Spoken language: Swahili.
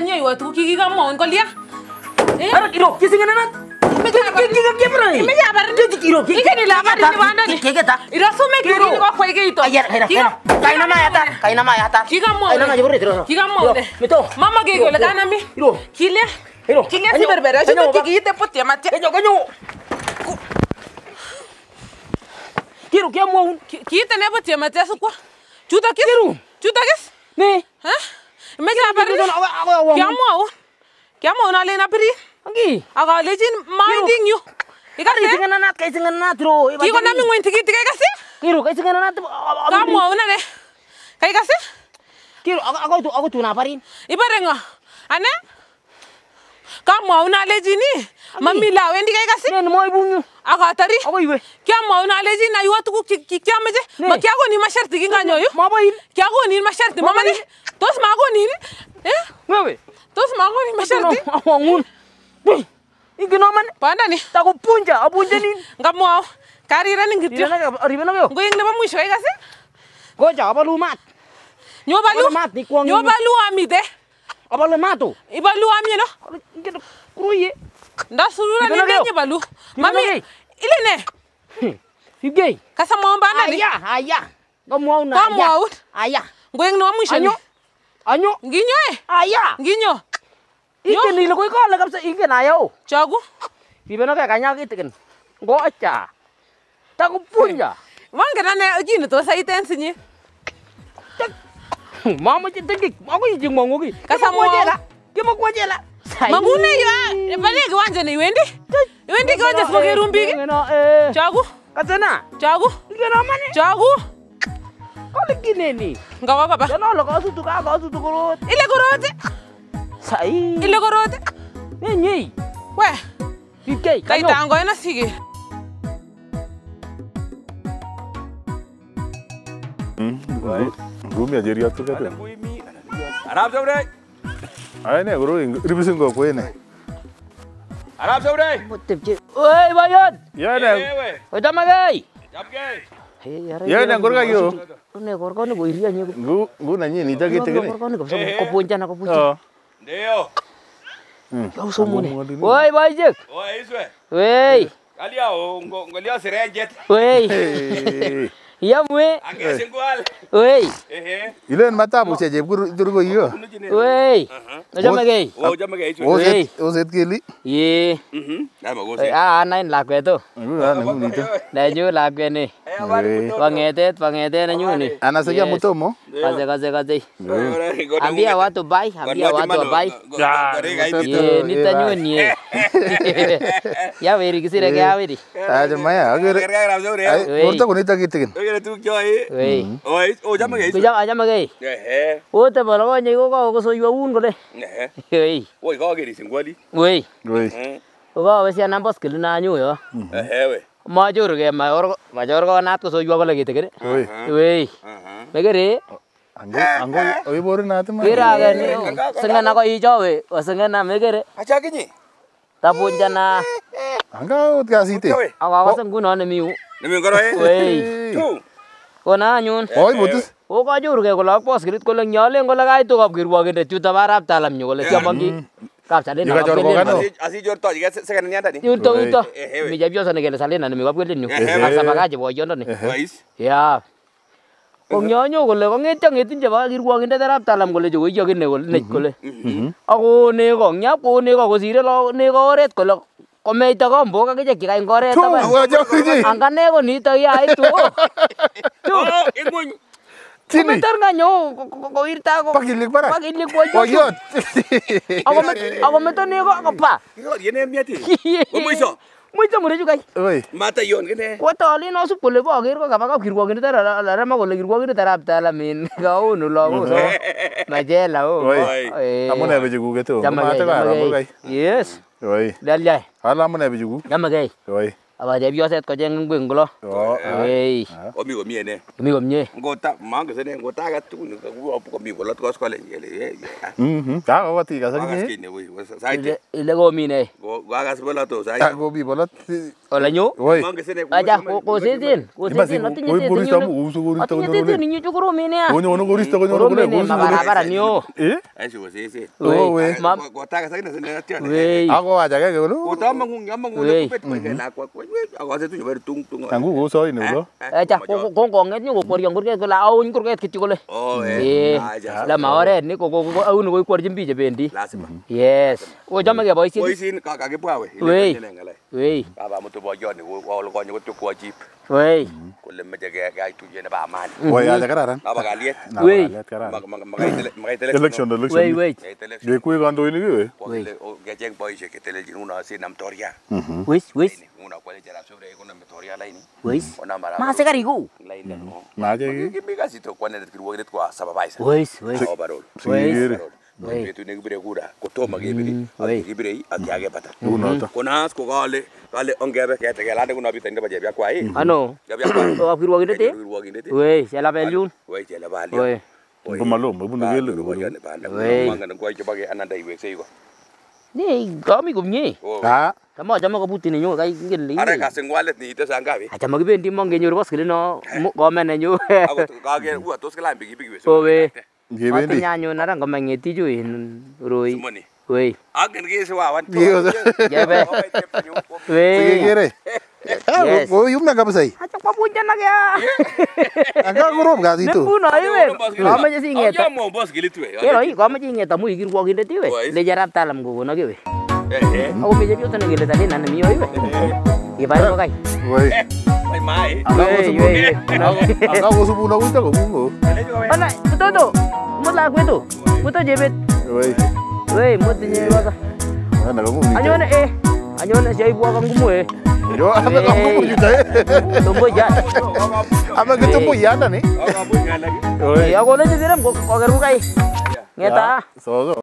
Kenya iwe tukuk chekikomwaun kolya? Irok chisingenenat. Imeche abarin. Irok. Igen ile kiamwaun. Kiyite nebo tyematye sukwa. Chutok is. Kiru. Chutok Ne. Huh? meja bari don awa awa awa kiamo awo kiamo na le na bari angi aga lejin minding you ikan tinga na nat kai tinga nat tro ki ko na mi ngwen tiki tikai kasi kiru kai tinga nat kiamo awo na ne kai kasi kiru aga aga tu aga tu na parin ibare nga ane ka mwauna alejini mami lawendi kai kasi nen moy bunyu akatari aboiwe kya mwauna alejini na yuwa tukuk kikyameche ma kya konin masharti kinganyo yu maboin kya konin masharti mamani tos ma konin eh wewe tos ma konin masharti awangun iginoman pandani takupunja abunjenin ngamwao kariranin kityo ngoyeng nebo mwisho kai kasi goja abalu mat nyobalu nyobalu amite obalo mato ibalu amyelo kuruye ndasulula nini ibalu mami ilene figei kasa mwombana ni aya aya ngomwauna aya ngomwaut aya ngweng no mwisho anyo anyo nginyo e aya nginyo Ikin ni lukoi kole kapsa ikin ayo. Chagu. Bibeno kaya kanya kitikin. Ngo acha. Taku punya. Wang kana ne ojini to sai itensinyi. Tak Mau macam tengik. Mau je mau ngogi. Kasa mau je lah. Ki mau Pale kiwanja ni iwendi. Iwendi kiwanja sipoke eh, rumbiki. Eh. Chagu. Katena. Chagu. Ngena mane. Chagu. Kole kineni. Ngawa baba. Jana lo kasu tu ka kasu tu Ile korot. Sai. Ile korot. Nyenyi. We. Bikei. Kaitango ena sige. Ngumi ajeri tuh kete. Arab sobre. Ayane guru ribisin go ko ene. Arab sobre. Mutibje. Oi bayon. Yana. Oda magai. Japge. Yana gorga yo. Rune gorga ni boiri anye. gue ngu nanyi ni jage tegene. Gorga gitu ni kopso eh, eh. hmm. Kau ponja na ko punja. Ndio. Kau semua ni. Woi, baik je. Woi, Iswe. Woi. Kali ya, ngolia serenjet. Woi. Yamwe. Akese ngwal. Wei. Ehe. Ilen matabu che chepkur ko iyo. Wei. Ochamegei. Uh-huh. Ochamegei chu. Oset oset keli. Ye. Mhm. Ai makoset. Ah, anain ah, lakwet to. Ngura nengung nito. Nenyu lakwet ni. Wangetet, wangetet nenyu ni. Ana sikia mutomo kaze kaze kaze, ambia watu bai, ambia watu bai, nitanyua nie yaweri kisire ke aweri ajamaya agere orta kunita kitikin agere tu kyo ai oi o jama ke kujam ajama ke ehe o te bolo ko nyiko ko ko so yawun kole ehe oi oi ko agere singwali oi oi o ko wesia nambos kilina nyu yo ehe we major ke major major ko nat ko so yawo kole kitikin oi oi Mekere? Ango ango oiboru eh, oh, na ati ma. Kira oh, gani? Sengen ako ichowe, sengen na mekere. Acha kinyi. Tabunja na. Anga ot kasite. Ako akase nguno nemi yu. Nemi ngoroe? Wey. Kona anyun. Eh, Oi butis. Kokonyorugei kole ak boskilit kole nyolen kole kaitu kapkirwokindet yuto barap talam nyu kole eh. kiamongi mm. kapsalin ak kapkirwokindet. Asichortochi ke sekan nyandani. Yuto yuto. Mi chepyoso nekele salina nemi kapkirwokindet nyu. Asabakachi boyondoni. Ya. Kong'yonyo kole kong'etyo ng'etin chebo kirwokindet arap Talam kole chu koiyoki ne mhm. kole. Mhm. Ako neko ng'yap ko neko kosire neko oret kole komeito kombok akichek chekain koret taban. Angane oh, ko nito yaitu. Tu. Ingweny. Chini. Kometor nganyo kowirta ko. Pakilik bara. Pakilik ko. Boyot. Ako meto neko akopa. Ngor yene miati. Omoiso. Mwiche murichu kai. Oi. Mata yon kine. Watolin osub kole boker ko kaba kap kirwokindet arama kole kirwokindet arap talamin kaun lagok so. Majela o. Oi. Amune bichu kuket o. Mata kai aramo kai. Yes. Oi. Dalyai. Ala amune bichu kuk. Namagei. Oi. bà ờ, xét có Aba chepyoset kocheng ngwek ngulo. Ei. Omi komie ne? Omi komie. Ngo ta mangen sene ngo ta kat tukun komi kolot koskolen ngele. Mhm. Ta ko ti kasar ki. Ile ile komi ne? Go gas bolot sai. Ta komi bolot. Olanyo. Mangen sene. Aja ko ko sesin. Ko sesin otinye sesin. Ko burista mu usu burista ko. Otinye sesin ninyo chukuro mine. Onyo ono burista ko nyoro kule. Usu barabara niyo. Eh? Aisho ko sesin. Owe. Go ta kasar ni sene. Ako aja ke ko. Ko ta mangun mangun ko pet ko ke la ko ko. akose tunye bare tung tung. Tangu ko so ini kole aun kurket kityo kole. Yes. O chome ke Wei. Baba mutu boyoni ko ko konyo jeep. Woi. Kole meche keyai tuyet nebo amani. Mhm. Woi, ya kararan. Nebo kalyet. Woi. Makaitelel. Election, election. Woi, woi. Ngekwei kandoinik iwe. Kecheng boisiek chetelelchin uno asinam toria. Mhm. Wis, wis. Uno kwale chera sobre konome toria laini. Wis. Onam mara. Maasikari ku. Laini. Mache. Kimi kasi to kwane kirwokindet kwa sababaisa. Wis, wis. Overall. Wis. betu ne kibire kura kotoma kebire mm-hmm. kibire atiage mm-hmm. pata mm-hmm. unoto kona asko gale gale ongebe kete gelande kuna bita ndaba jebya kwa hii ano jebya kwa kirwogindete kirwogindete we chela belyun we chela balyo we malo mbunu gele ro bale bale mangana kwa chobage ananda iwekse iko ni gomi kumye ha Tama chama kabuti ninyo kai ngin li. Are kasing walet ni ite sang gawe. Chama kibendi mongenyor boskilino eh. gomen ninyo. Ako kage uatos kelambi kibigwe. Owe. ngebendi otinye anyun ara ngomengeti chu en roi wei angen kesiwawan ngebe wei sikekere Yes. Ah, Yumna kabisa hii. Acha kwa punja na kya. Anga korom kazi tu. Nguno iwe. Komeche singet. Yo mo boss gilitu we. Yo hii komeche inget amu ikirwokindet iwe. Le jarab talam kokono kiwe. Eh eh. Ako meche biotana gile tali nana miyo iwe. Eh eh. Ibai mo kay. Uy. May mai. Ako ko subo na ko ko mo. Ana, tuto to. Mo la Mo to jebet. Uy. Uy, mo jebet ka. Ana ko mo. na eh. Anyo na si ibu gumo eh. Yo, apa kamu juga ya? Tumbuh ya. Apa ketemu ya nih? Oh, kamu lagi. Oh, ya aku nanti direm kok kok bukai. Ngeta.